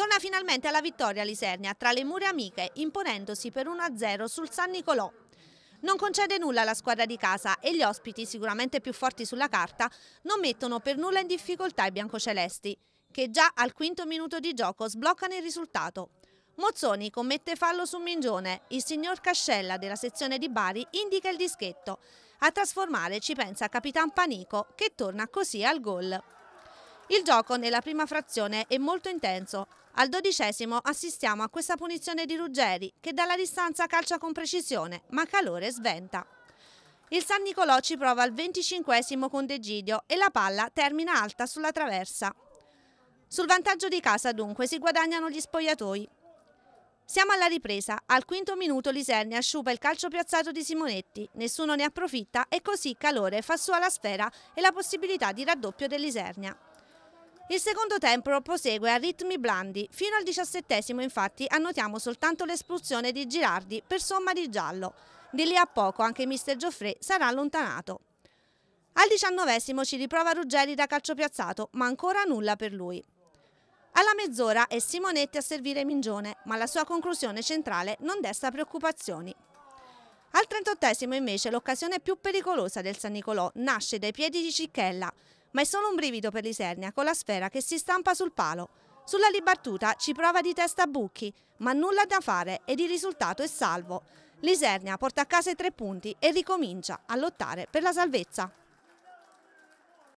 Torna finalmente alla vittoria Lisernia tra le mura amiche, imponendosi per 1-0 sul San Nicolò. Non concede nulla alla squadra di casa e gli ospiti, sicuramente più forti sulla carta, non mettono per nulla in difficoltà i biancocelesti, che già al quinto minuto di gioco sbloccano il risultato. Mozzoni commette fallo su Mingione, il signor Cascella della sezione di Bari indica il dischetto. A trasformare ci pensa Capitan Panico, che torna così al gol. Il gioco nella prima frazione è molto intenso. Al dodicesimo assistiamo a questa punizione di Ruggeri che dalla distanza calcia con precisione ma calore sventa. Il San Nicolò ci prova al venticinquesimo con De Gidio e la palla termina alta sulla traversa. Sul vantaggio di casa dunque si guadagnano gli spogliatoi. Siamo alla ripresa, al quinto minuto l'Isernia sciupa il calcio piazzato di Simonetti, nessuno ne approfitta e così Calore fa sua la sfera e la possibilità di raddoppio dell'Isernia. Il secondo tempo prosegue a ritmi blandi. Fino al diciassettesimo infatti annotiamo soltanto l'espulsione di Girardi per somma di giallo. Di lì a poco anche mister Gioffre sarà allontanato. Al diciannovesimo ci riprova Ruggeri da calcio piazzato, ma ancora nulla per lui. Alla mezz'ora è Simonetti a servire Mingione, ma la sua conclusione centrale non desta preoccupazioni. Al 38 invece l'occasione più pericolosa del San Nicolò nasce dai piedi di Cicchella, ma è solo un brivido per l'Isernia con la sfera che si stampa sul palo. Sulla ribattuta ci prova di testa a Bucchi, ma nulla da fare ed il risultato è salvo. L'Isernia porta a casa i tre punti e ricomincia a lottare per la salvezza.